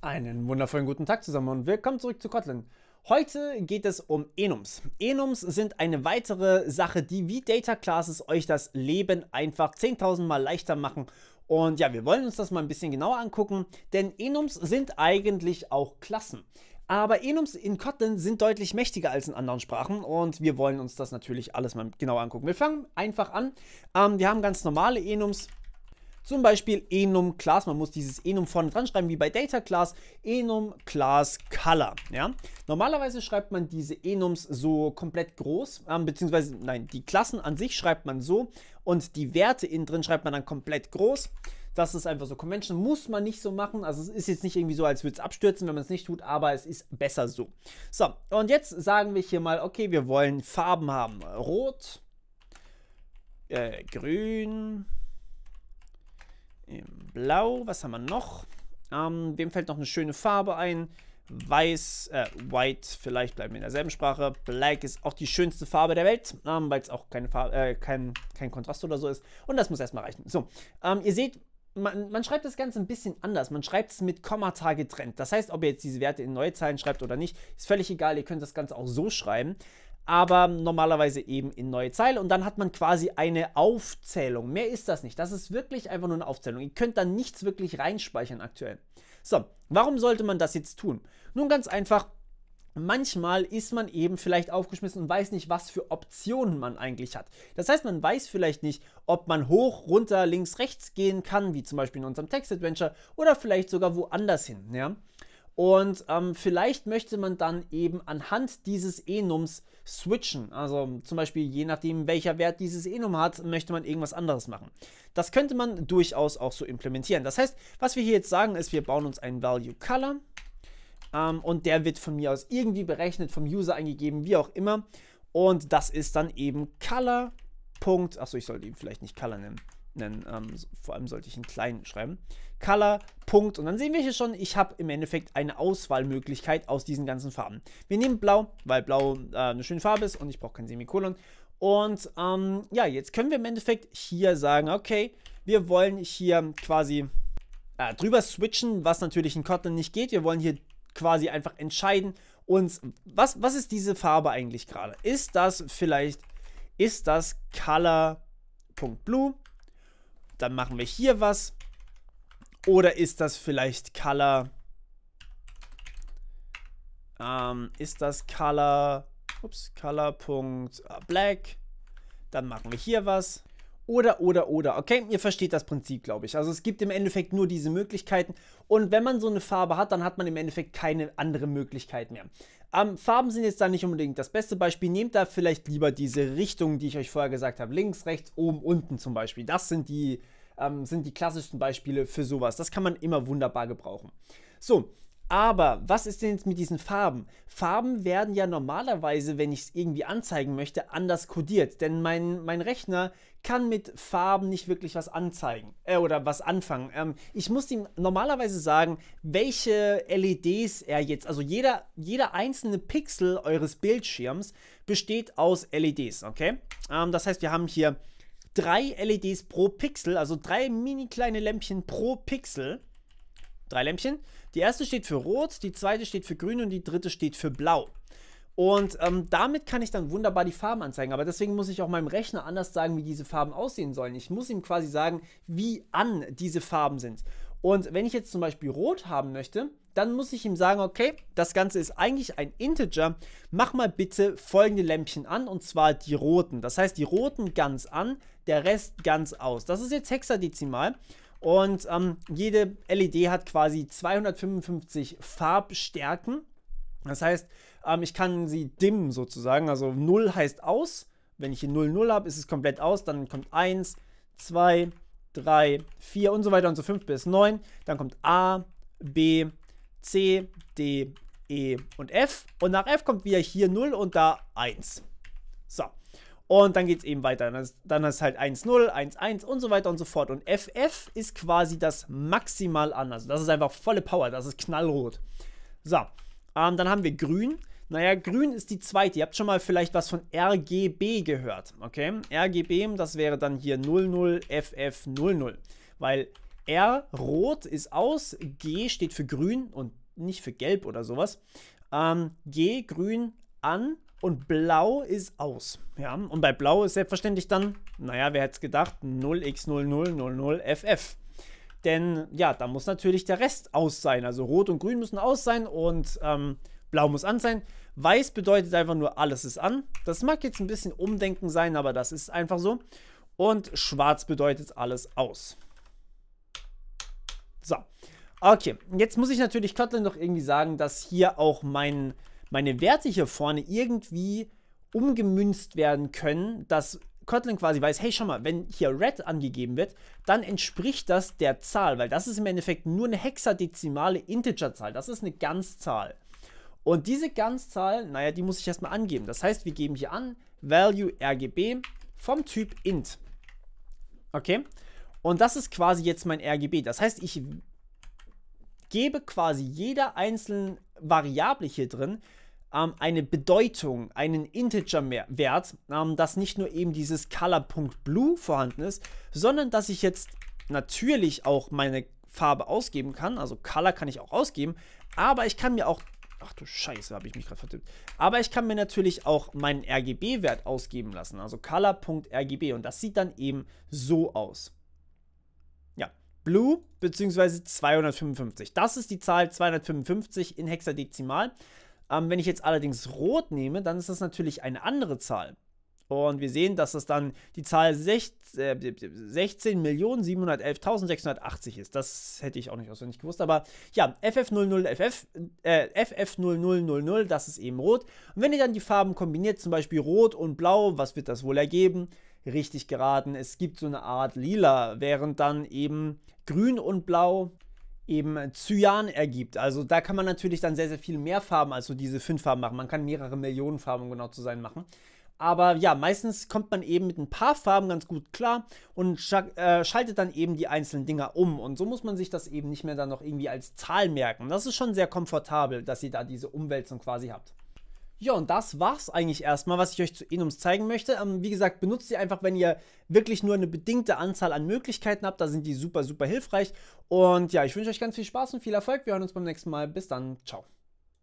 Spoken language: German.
Einen wundervollen guten Tag zusammen und willkommen zurück zu Kotlin. Heute geht es um Enums. Enums sind eine weitere Sache, die wie Data Classes euch das Leben einfach 10.000 Mal leichter machen. Und ja, wir wollen uns das mal ein bisschen genauer angucken, denn Enums sind eigentlich auch Klassen. Aber Enums in Kotlin sind deutlich mächtiger als in anderen Sprachen und wir wollen uns das natürlich alles mal genauer angucken. Wir fangen einfach an. Ähm, wir haben ganz normale Enums, zum Beispiel enum class, man muss dieses enum vorne dran schreiben, wie bei Data Class, enum class color. Ja? Normalerweise schreibt man diese enums so komplett groß, ähm, beziehungsweise nein, die Klassen an sich schreibt man so und die Werte innen drin schreibt man dann komplett groß. Das ist einfach so. Convention muss man nicht so machen. Also es ist jetzt nicht irgendwie so, als würde es abstürzen, wenn man es nicht tut, aber es ist besser so. So, und jetzt sagen wir hier mal, okay, wir wollen Farben haben. Rot, äh, grün, Blau. Was haben wir noch? Ähm, wem fällt noch eine schöne Farbe ein? Weiß, äh, White, vielleicht bleiben wir in derselben Sprache. Black ist auch die schönste Farbe der Welt, ähm, weil es auch keine Farbe, äh, kein, kein Kontrast oder so ist. Und das muss erstmal reichen. So, ähm, ihr seht, man, man, schreibt das Ganze ein bisschen anders. Man schreibt es mit Kommata getrennt. Das heißt, ob ihr jetzt diese Werte in neue Zeilen schreibt oder nicht, ist völlig egal. Ihr könnt das Ganze auch so schreiben aber normalerweise eben in neue Zeile und dann hat man quasi eine Aufzählung. Mehr ist das nicht. Das ist wirklich einfach nur eine Aufzählung. Ihr könnt da nichts wirklich reinspeichern aktuell. So, warum sollte man das jetzt tun? Nun ganz einfach, manchmal ist man eben vielleicht aufgeschmissen und weiß nicht, was für Optionen man eigentlich hat. Das heißt, man weiß vielleicht nicht, ob man hoch, runter, links, rechts gehen kann, wie zum Beispiel in unserem Text Adventure oder vielleicht sogar woanders hin. Ja? Und ähm, vielleicht möchte man dann eben anhand dieses Enums switchen. Also zum Beispiel je nachdem, welcher Wert dieses Enum hat, möchte man irgendwas anderes machen. Das könnte man durchaus auch so implementieren. Das heißt, was wir hier jetzt sagen, ist, wir bauen uns einen Value Color. Ähm, und der wird von mir aus irgendwie berechnet, vom User eingegeben, wie auch immer. Und das ist dann eben Color. Achso, ich sollte ihn vielleicht nicht Color nennen nennen. Ähm, vor allem sollte ich einen kleinen schreiben. Color, Punkt. Und dann sehen wir hier schon, ich habe im Endeffekt eine Auswahlmöglichkeit aus diesen ganzen Farben. Wir nehmen Blau, weil Blau äh, eine schöne Farbe ist und ich brauche kein Semikolon. Und ähm, ja, jetzt können wir im Endeffekt hier sagen, okay, wir wollen hier quasi äh, drüber switchen, was natürlich in Kotlin nicht geht. Wir wollen hier quasi einfach entscheiden uns, was, was ist diese Farbe eigentlich gerade? Ist das vielleicht, ist das Color Punkt Blue? Dann machen wir hier was. Oder ist das vielleicht Color... Ähm, ist das Color... Ups, Color.black. Äh, dann machen wir hier was. Oder, oder, oder. Okay, ihr versteht das Prinzip, glaube ich. Also es gibt im Endeffekt nur diese Möglichkeiten. Und wenn man so eine Farbe hat, dann hat man im Endeffekt keine andere Möglichkeit mehr. Ähm, Farben sind jetzt da nicht unbedingt das beste Beispiel. Nehmt da vielleicht lieber diese Richtungen, die ich euch vorher gesagt habe. Links, rechts, oben, unten zum Beispiel. Das sind die, ähm, sind die klassischsten Beispiele für sowas. Das kann man immer wunderbar gebrauchen. So, aber was ist denn jetzt mit diesen Farben? Farben werden ja normalerweise, wenn ich es irgendwie anzeigen möchte, anders kodiert. Denn mein, mein Rechner kann mit Farben nicht wirklich was anzeigen äh, oder was anfangen. Ähm, ich muss ihm normalerweise sagen, welche LEDs er jetzt, also jeder, jeder einzelne Pixel eures Bildschirms besteht aus LEDs, okay? Ähm, das heißt, wir haben hier drei LEDs pro Pixel, also drei mini kleine Lämpchen pro Pixel drei Lämpchen. Die erste steht für Rot, die zweite steht für Grün und die dritte steht für Blau. Und ähm, damit kann ich dann wunderbar die Farben anzeigen. Aber deswegen muss ich auch meinem Rechner anders sagen, wie diese Farben aussehen sollen. Ich muss ihm quasi sagen, wie an diese Farben sind. Und wenn ich jetzt zum Beispiel Rot haben möchte, dann muss ich ihm sagen, okay, das Ganze ist eigentlich ein Integer. Mach mal bitte folgende Lämpchen an und zwar die roten. Das heißt, die roten ganz an, der Rest ganz aus. Das ist jetzt hexadezimal und ähm, jede LED hat quasi 255 Farbstärken. Das heißt, ähm, ich kann sie dimmen sozusagen. Also 0 heißt aus. Wenn ich hier 0, 0 habe, ist es komplett aus. Dann kommt 1, 2, 3, 4 und so weiter und so 5 bis 9. Dann kommt A, B, C, D, E und F. Und nach F kommt wieder hier 0 und da 1. So. Und dann geht es eben weiter. Dann hast du halt 1-0, 1-1 und so weiter und so fort. Und FF ist quasi das maximal an. Also Das ist einfach volle Power. Das ist knallrot. So, ähm, dann haben wir Grün. Naja, grün ist die zweite. Ihr habt schon mal vielleicht was von RGB gehört. Okay, RGB, das wäre dann hier 00FF00. Weil R rot ist aus, G steht für grün und nicht für gelb oder sowas. Ähm, G grün an, und blau ist aus. Ja, und bei blau ist selbstverständlich dann, naja, wer hätte es gedacht, 0x0000FF. Denn ja, da muss natürlich der Rest aus sein. Also rot und grün müssen aus sein und ähm, blau muss an sein. Weiß bedeutet einfach nur, alles ist an. Das mag jetzt ein bisschen Umdenken sein, aber das ist einfach so. Und schwarz bedeutet alles aus. So. Okay, jetzt muss ich natürlich Kotlin noch irgendwie sagen, dass hier auch mein meine Werte hier vorne irgendwie umgemünzt werden können, dass Kotlin quasi weiß, hey, schau mal, wenn hier red angegeben wird, dann entspricht das der Zahl, weil das ist im Endeffekt nur eine hexadezimale Integerzahl, das ist eine Ganzzahl. Und diese Ganzzahl, naja, die muss ich erstmal angeben. Das heißt, wir geben hier an value RGB vom Typ int. Okay? Und das ist quasi jetzt mein RGB. Das heißt, ich gebe quasi jeder einzelnen Variable hier drin ähm, eine Bedeutung, einen Integer-Wert, ähm, dass nicht nur eben dieses Color.blue vorhanden ist, sondern dass ich jetzt natürlich auch meine Farbe ausgeben kann, also Color kann ich auch ausgeben, aber ich kann mir auch Ach du Scheiße, habe ich mich gerade vertippt. Aber ich kann mir natürlich auch meinen RGB-Wert ausgeben lassen, also color.rgb und das sieht dann eben so aus. Ja, blue bzw. 255. Das ist die Zahl 255 in Hexadezimal. Ähm, wenn ich jetzt allerdings rot nehme, dann ist das natürlich eine andere Zahl. Und wir sehen, dass das dann die Zahl 16, äh, 16.711.680 ist. Das hätte ich auch nicht auswendig gewusst. Aber ja, FF00FF, äh, FF0000, das ist eben rot. Und wenn ihr dann die Farben kombiniert, zum Beispiel rot und blau, was wird das wohl ergeben? Richtig geraten, es gibt so eine Art lila, während dann eben grün und blau eben Cyan ergibt. Also da kann man natürlich dann sehr, sehr viel mehr Farben als so diese fünf Farben machen. Man kann mehrere Millionen Farben, um genau zu sein, machen. Aber ja, meistens kommt man eben mit ein paar Farben ganz gut klar und äh, schaltet dann eben die einzelnen Dinger um. Und so muss man sich das eben nicht mehr dann noch irgendwie als Zahl merken. Das ist schon sehr komfortabel, dass ihr da diese Umwälzung quasi habt. Ja, und das war's eigentlich erstmal, was ich euch zu Enums zeigen möchte. Ähm, wie gesagt, benutzt sie einfach, wenn ihr wirklich nur eine bedingte Anzahl an Möglichkeiten habt. Da sind die super, super hilfreich. Und ja, ich wünsche euch ganz viel Spaß und viel Erfolg. Wir hören uns beim nächsten Mal. Bis dann. Ciao.